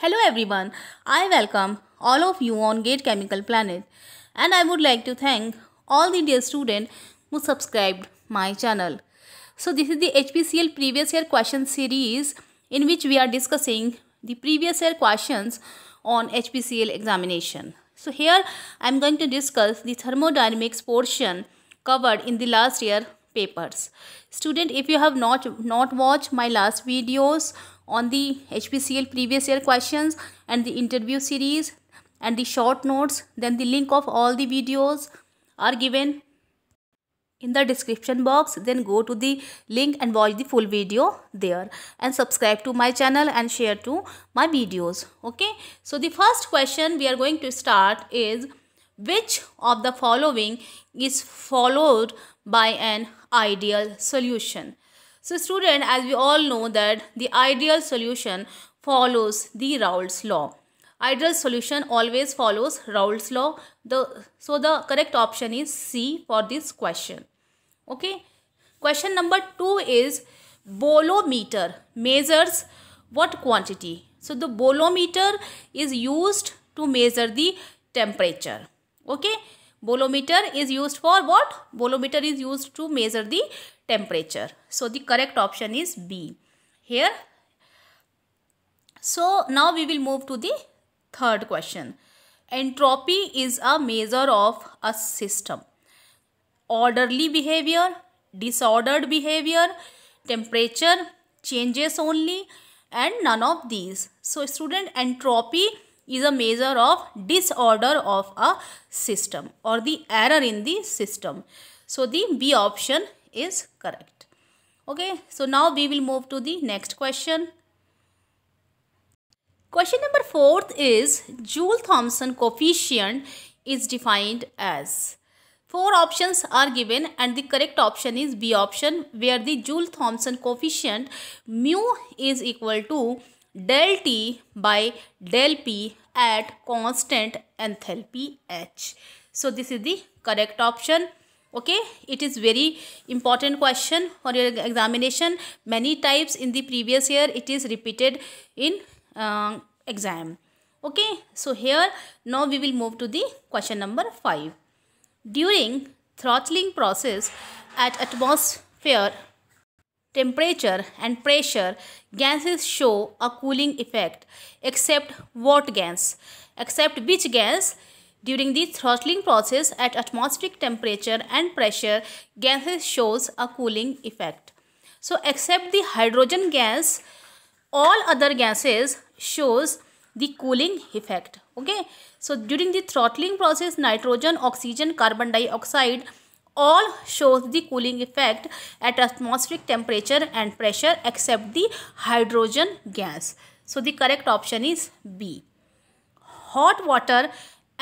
Hello everyone, I welcome all of you on Gate Chemical Planet and I would like to thank all the dear students who subscribed my channel. So this is the HPCL previous year question series in which we are discussing the previous year questions on HPCL examination. So here I am going to discuss the thermodynamics portion covered in the last year papers. Student, if you have not, not watched my last videos on the HPCL previous year questions and the interview series and the short notes, then the link of all the videos are given in the description box then go to the link and watch the full video there and subscribe to my channel and share to my videos okay so the first question we are going to start is which of the following is followed by an ideal solution? So student, as we all know that the ideal solution follows the Raoult's law. Ideal solution always follows Raoult's law. The, so the correct option is C for this question. Okay. Question number 2 is bolometer measures what quantity? So the bolometer is used to measure the temperature okay bolometer is used for what bolometer is used to measure the temperature so the correct option is b here so now we will move to the third question entropy is a measure of a system orderly behavior disordered behavior temperature changes only and none of these so student entropy is a measure of disorder of a system or the error in the system. So the B option is correct. Okay, so now we will move to the next question. Question number 4th is Joule-Thomson coefficient is defined as. Four options are given and the correct option is B option where the Joule-Thomson coefficient mu is equal to del T by del P at constant enthalpy H. So this is the correct option. Okay, it is very important question for your examination. Many types in the previous year it is repeated in uh, exam. Okay, so here now we will move to the question number 5. During throttling process at atmosphere temperature and pressure, gases show a cooling effect, except what gas? Except which gas? During the throttling process at atmospheric temperature and pressure, gases shows a cooling effect. So except the hydrogen gas, all other gases shows the cooling effect. Okay. So during the throttling process, nitrogen, oxygen, carbon dioxide all shows the cooling effect at atmospheric temperature and pressure except the hydrogen gas. So the correct option is B. Hot water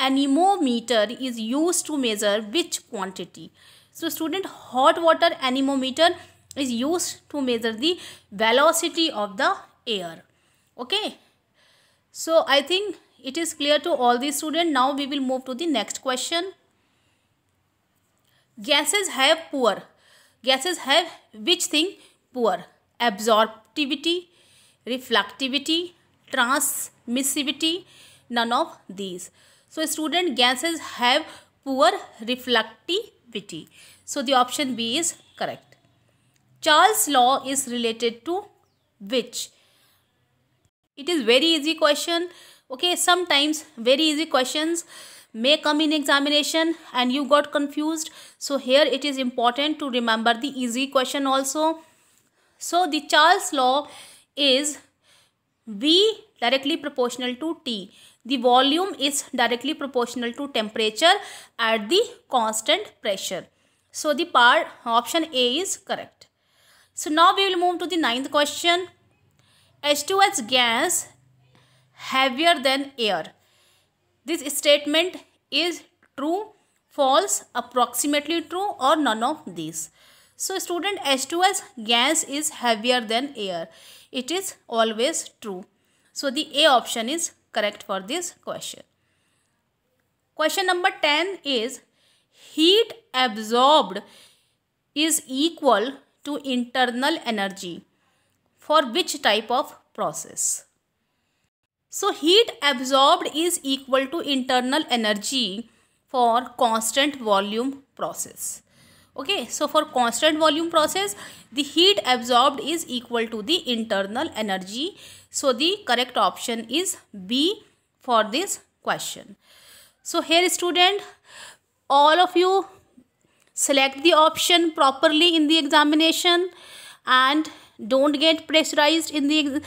anemometer is used to measure which quantity. So student hot water anemometer is used to measure the velocity of the air. Okay. So I think it is clear to all the students. Now we will move to the next question gases have poor gases have which thing poor absorptivity reflectivity transmissivity none of these so student gases have poor reflectivity so the option b is correct charles law is related to which it is very easy question okay sometimes very easy questions may come in examination and you got confused so here it is important to remember the easy question also so the charles law is v directly proportional to t the volume is directly proportional to temperature at the constant pressure so the part option a is correct so now we will move to the ninth question h2h gas heavier than air this statement is true, false, approximately true or none of these. So student H2S gas is heavier than air. It is always true. So the A option is correct for this question. Question number 10 is heat absorbed is equal to internal energy for which type of process? So heat absorbed is equal to internal energy for constant volume process. Okay, so for constant volume process, the heat absorbed is equal to the internal energy. So the correct option is B for this question. So here student, all of you select the option properly in the examination and don't get pressurized in the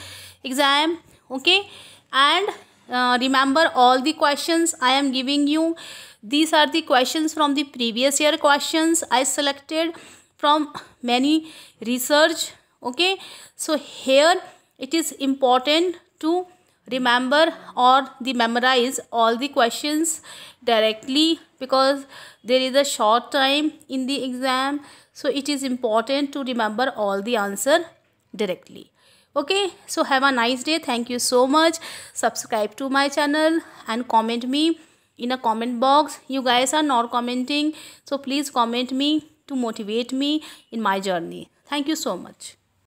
exam. Okay and uh, remember all the questions I am giving you. These are the questions from the previous year questions I selected from many research. Okay, so here it is important to remember or the memorize all the questions directly because there is a short time in the exam. So it is important to remember all the answer directly okay so have a nice day thank you so much subscribe to my channel and comment me in a comment box you guys are not commenting so please comment me to motivate me in my journey thank you so much